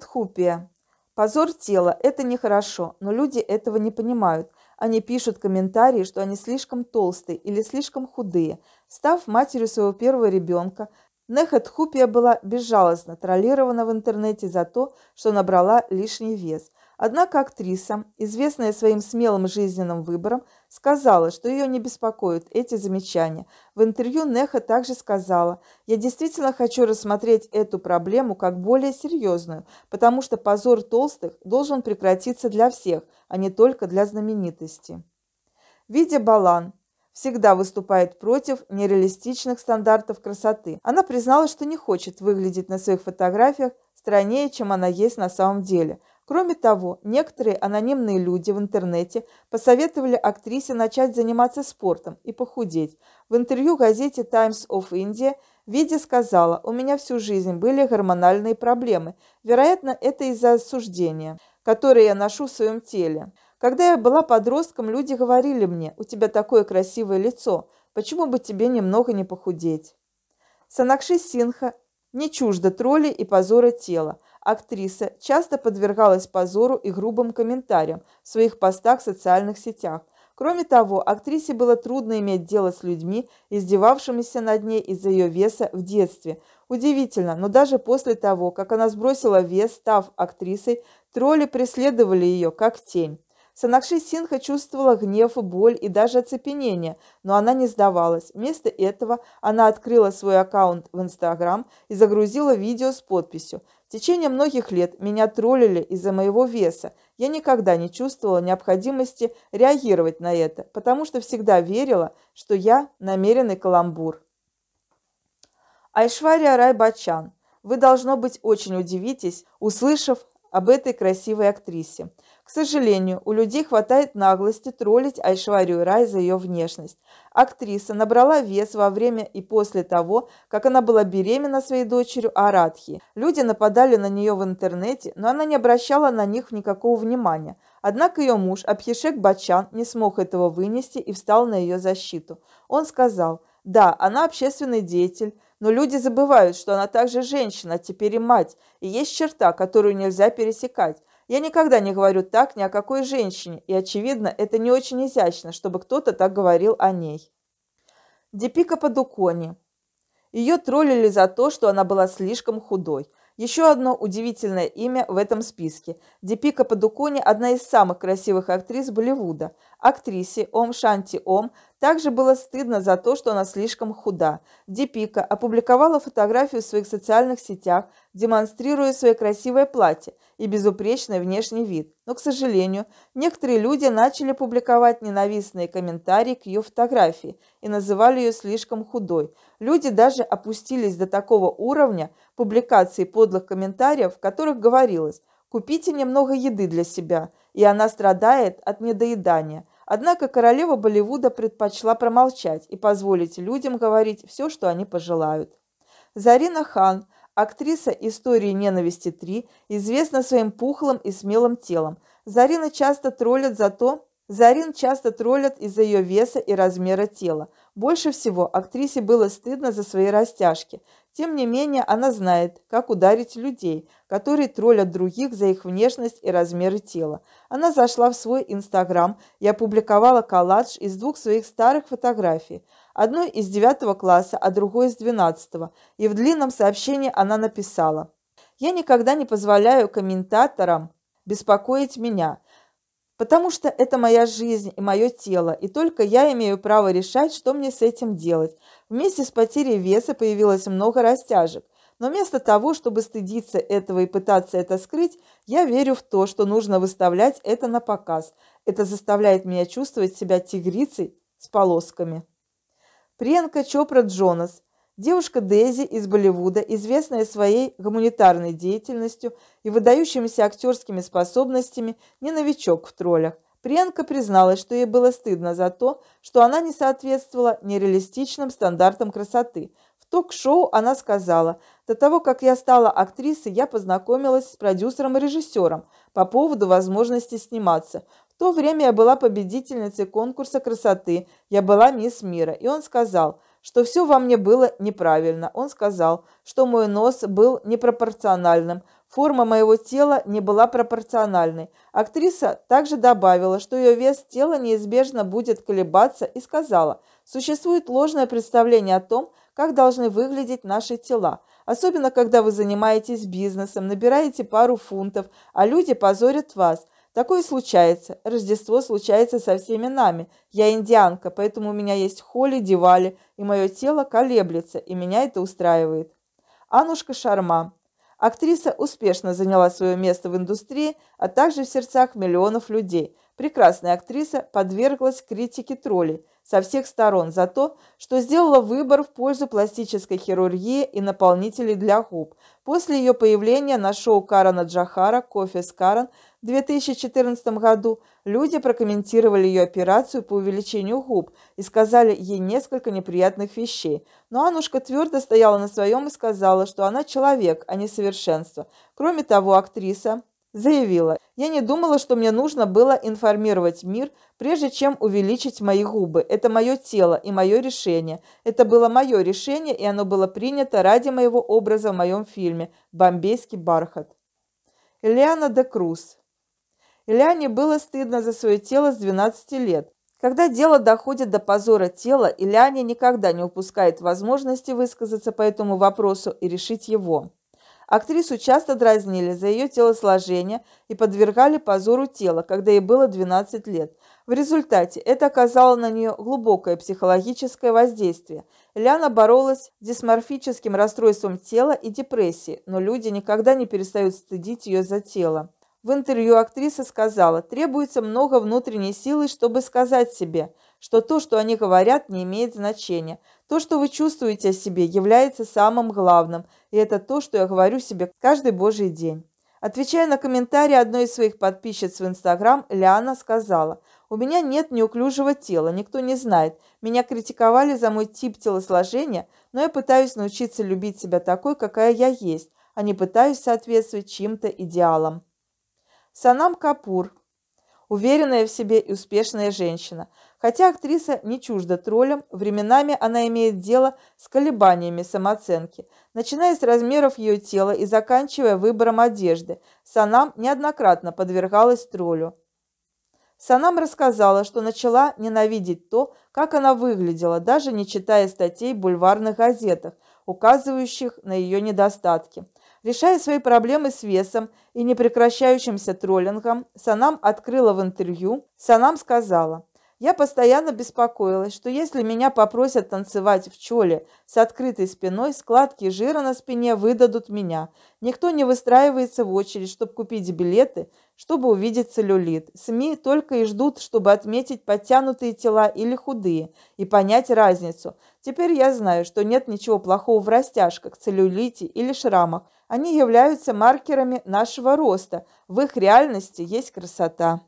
Хупия, Позор тела – это нехорошо, но люди этого не понимают. Они пишут комментарии, что они слишком толстые или слишком худые. Став матерью своего первого ребенка, Хупия была безжалостно троллирована в интернете за то, что набрала лишний вес. Однако актриса, известная своим смелым жизненным выбором, сказала, что ее не беспокоят эти замечания. В интервью Неха также сказала, «Я действительно хочу рассмотреть эту проблему как более серьезную, потому что позор толстых должен прекратиться для всех, а не только для знаменитости». Видя Балан, всегда выступает против нереалистичных стандартов красоты. Она призналась, что не хочет выглядеть на своих фотографиях страннее, чем она есть на самом деле – Кроме того, некоторые анонимные люди в интернете посоветовали актрисе начать заниматься спортом и похудеть. В интервью газете Times of India Види сказала, у меня всю жизнь были гормональные проблемы. Вероятно, это из-за осуждения, которое я ношу в своем теле. Когда я была подростком, люди говорили мне, у тебя такое красивое лицо, почему бы тебе немного не похудеть? Санакши Синха не чуждо тролли и позора тела. Актриса часто подвергалась позору и грубым комментариям в своих постах в социальных сетях. Кроме того, актрисе было трудно иметь дело с людьми, издевавшимися над ней из-за ее веса в детстве. Удивительно, но даже после того, как она сбросила вес, став актрисой, тролли преследовали ее как тень. Санакши Синха чувствовала гнев, боль и даже оцепенение, но она не сдавалась. Вместо этого она открыла свой аккаунт в Инстаграм и загрузила видео с подписью течение многих лет меня троллили из-за моего веса. Я никогда не чувствовала необходимости реагировать на это, потому что всегда верила, что я намеренный каламбур. Айшвария Райбачан, вы, должно быть, очень удивитесь, услышав об этой красивой актрисе. К сожалению, у людей хватает наглости троллить Айшварию Рай за ее внешность. Актриса набрала вес во время и после того, как она была беременна своей дочерью Аратхи. Люди нападали на нее в интернете, но она не обращала на них никакого внимания. Однако ее муж Абхишек Бачан не смог этого вынести и встал на ее защиту. Он сказал, да, она общественный деятель, но люди забывают, что она также женщина, а теперь и мать, и есть черта, которую нельзя пересекать. Я никогда не говорю так ни о какой женщине, и, очевидно, это не очень изящно, чтобы кто-то так говорил о ней. Дипика Падукони. Ее троллили за то, что она была слишком худой. Еще одно удивительное имя в этом списке. Дипика Падукони – одна из самых красивых актрис Болливуда. Актрисе Ом Шанти Ом также было стыдно за то, что она слишком худа. Дипика опубликовала фотографию в своих социальных сетях, демонстрируя свое красивое платье и безупречный внешний вид. Но, к сожалению, некоторые люди начали публиковать ненавистные комментарии к ее фотографии и называли ее слишком худой. Люди даже опустились до такого уровня публикации подлых комментариев, в которых говорилось «Купите немного еды для себя, и она страдает от недоедания». Однако королева Болливуда предпочла промолчать и позволить людям говорить все, что они пожелают. Зарина Хан, актриса истории ненависти 3, известна своим пухлым и смелым телом. Зарина часто троллит за то, Зарин часто троллят из-за ее веса и размера тела. Больше всего актрисе было стыдно за свои растяжки. Тем не менее, она знает, как ударить людей, которые троллят других за их внешность и размеры тела. Она зашла в свой Инстаграм и опубликовала коллаж из двух своих старых фотографий. Одной из девятого класса, а другой из двенадцатого. И в длинном сообщении она написала «Я никогда не позволяю комментаторам беспокоить меня» потому что это моя жизнь и мое тело, и только я имею право решать, что мне с этим делать. Вместе с потерей веса появилось много растяжек. Но вместо того, чтобы стыдиться этого и пытаться это скрыть, я верю в то, что нужно выставлять это на показ. Это заставляет меня чувствовать себя тигрицей с полосками. Пренка Чопра Джонас – Девушка Дейзи из Болливуда, известная своей гуманитарной деятельностью и выдающимися актерскими способностями, не новичок в троллях. Приенко призналась, что ей было стыдно за то, что она не соответствовала нереалистичным стандартам красоты. В ток-шоу она сказала, «До того, как я стала актрисой, я познакомилась с продюсером и режиссером по поводу возможности сниматься. В то время я была победительницей конкурса красоты, я была мисс мира». И он сказал – что все во мне было неправильно. Он сказал, что мой нос был непропорциональным, форма моего тела не была пропорциональной. Актриса также добавила, что ее вес тела неизбежно будет колебаться и сказала, существует ложное представление о том, как должны выглядеть наши тела, особенно когда вы занимаетесь бизнесом, набираете пару фунтов, а люди позорят вас – Такое случается. Рождество случается со всеми нами. Я индианка, поэтому у меня есть холи, дивали, и мое тело колеблется, и меня это устраивает. Анушка Шарма. Актриса успешно заняла свое место в индустрии, а также в сердцах миллионов людей. Прекрасная актриса подверглась критике троллей, со всех сторон за то, что сделала выбор в пользу пластической хирургии и наполнителей для губ. После ее появления на шоу Карана Джахара «Кофе с Карен» в 2014 году люди прокомментировали ее операцию по увеличению губ и сказали ей несколько неприятных вещей. Но Анушка твердо стояла на своем и сказала, что она человек, а не совершенство. Кроме того, актриса заявила, «Я не думала, что мне нужно было информировать мир, прежде чем увеличить мои губы. Это мое тело и мое решение. Это было мое решение, и оно было принято ради моего образа в моем фильме «Бомбейский бархат». Элиана де Круз Элиане было стыдно за свое тело с 12 лет. Когда дело доходит до позора тела, Элиане никогда не упускает возможности высказаться по этому вопросу и решить его. Актрису часто дразнили за ее телосложение и подвергали позору тела, когда ей было 12 лет. В результате это оказало на нее глубокое психологическое воздействие. Ляна боролась с дисморфическим расстройством тела и депрессией, но люди никогда не перестают стыдить ее за тело. В интервью актриса сказала, требуется много внутренней силы, чтобы сказать себе – что то, что они говорят, не имеет значения. То, что вы чувствуете о себе, является самым главным, и это то, что я говорю себе каждый божий день. Отвечая на комментарий одной из своих подписчиц в Инстаграм, Лиана сказала, «У меня нет неуклюжего тела, никто не знает. Меня критиковали за мой тип телосложения, но я пытаюсь научиться любить себя такой, какая я есть, а не пытаюсь соответствовать чьим-то идеалам». Санам Капур, уверенная в себе и успешная женщина. Хотя актриса не чужда троллям, временами она имеет дело с колебаниями самооценки, начиная с размеров ее тела и заканчивая выбором одежды. Санам неоднократно подвергалась троллю. Санам рассказала, что начала ненавидеть то, как она выглядела, даже не читая статей в бульварных газетах, указывающих на ее недостатки – Решая свои проблемы с весом и непрекращающимся троллингом, Санам открыла в интервью. Санам сказала, «Я постоянно беспокоилась, что если меня попросят танцевать в чоле с открытой спиной, складки жира на спине выдадут меня. Никто не выстраивается в очередь, чтобы купить билеты, чтобы увидеть целлюлит. СМИ только и ждут, чтобы отметить подтянутые тела или худые и понять разницу. Теперь я знаю, что нет ничего плохого в растяжках, целлюлите или шрамах, они являются маркерами нашего роста. В их реальности есть красота.